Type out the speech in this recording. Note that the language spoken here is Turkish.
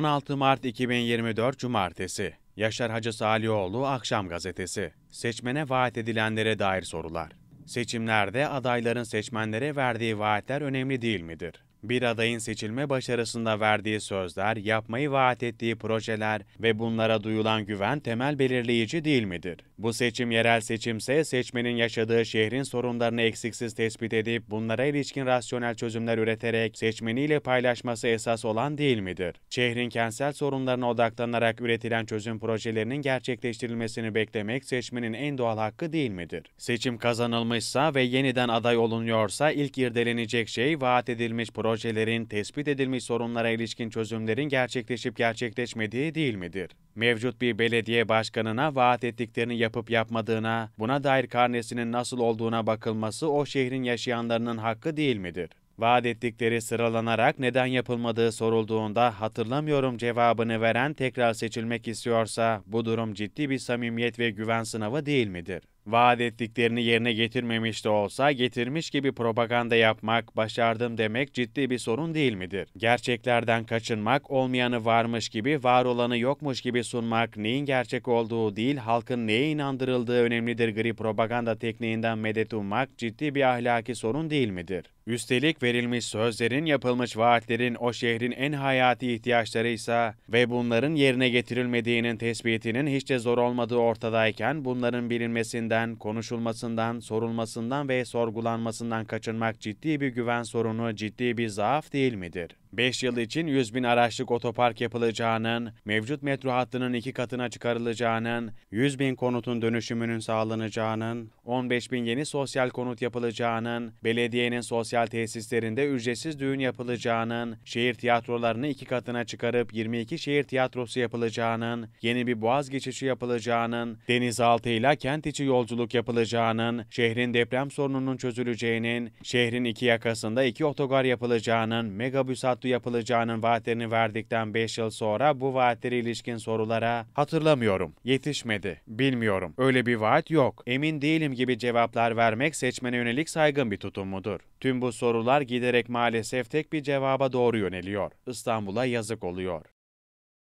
16 Mart 2024 Cumartesi Yaşar Hacı Salioğlu Akşam Gazetesi Seçmene vaat edilenlere dair sorular Seçimlerde adayların seçmenlere verdiği vaatler önemli değil midir? Bir adayın seçilme başarısında verdiği sözler, yapmayı vaat ettiği projeler ve bunlara duyulan güven temel belirleyici değil midir? Bu seçim yerel seçimse seçmenin yaşadığı şehrin sorunlarını eksiksiz tespit edip bunlara ilişkin rasyonel çözümler üreterek seçmeniyle paylaşması esas olan değil midir? Şehrin kentsel sorunlarına odaklanarak üretilen çözüm projelerinin gerçekleştirilmesini beklemek seçmenin en doğal hakkı değil midir? Seçim kazanılmışsa ve yeniden aday olunuyorsa ilk irdelenecek şey vaat edilmiş proje projelerin tespit edilmiş sorunlara ilişkin çözümlerin gerçekleşip gerçekleşmediği değil midir? Mevcut bir belediye başkanına vaat ettiklerini yapıp yapmadığına, buna dair karnesinin nasıl olduğuna bakılması o şehrin yaşayanlarının hakkı değil midir? Vaat ettikleri sıralanarak neden yapılmadığı sorulduğunda hatırlamıyorum cevabını veren tekrar seçilmek istiyorsa bu durum ciddi bir samimiyet ve güven sınavı değil midir? Vaat ettiklerini yerine getirmemiş de olsa getirmiş gibi propaganda yapmak, başardım demek ciddi bir sorun değil midir? Gerçeklerden kaçınmak, olmayanı varmış gibi, var olanı yokmuş gibi sunmak, neyin gerçek olduğu değil, halkın neye inandırıldığı önemlidir gri propaganda tekniğinden medet ummak ciddi bir ahlaki sorun değil midir? Üstelik verilmiş sözlerin, yapılmış vaatlerin o şehrin en hayati ihtiyaçlarıysa ve bunların yerine getirilmediğinin tespitinin hiç de zor olmadığı ortadayken bunların bilinmesinde görüşmesinden, konuşulmasından, sorulmasından ve sorgulanmasından kaçınmak ciddi bir güven sorunu, ciddi bir zaaf değil midir? 5 yıl için 100 bin araçlık otopark yapılacağının, mevcut metro hattının iki katına çıkarılacağının, 100 bin konutun dönüşümünün sağlanacağının, 15 bin yeni sosyal konut yapılacağının, belediyenin sosyal tesislerinde ücretsiz düğün yapılacağının, şehir tiyatrolarını iki katına çıkarıp 22 şehir tiyatrosu yapılacağının, yeni bir boğaz geçişi yapılacağının, denizaltı ile kent içi yolculuk yapılacağının, şehrin deprem sorununun çözüleceğinin, şehrin iki yakasında iki otogar yapılacağının, megabüs hat köprü yapılacağının vaatlerini verdikten 5 yıl sonra bu vaatlere ilişkin sorulara hatırlamıyorum, yetişmedi, bilmiyorum, öyle bir vaat yok, emin değilim gibi cevaplar vermek seçmene yönelik saygın bir tutumudur. Tüm bu sorular giderek maalesef tek bir cevaba doğru yöneliyor. İstanbul'a yazık oluyor.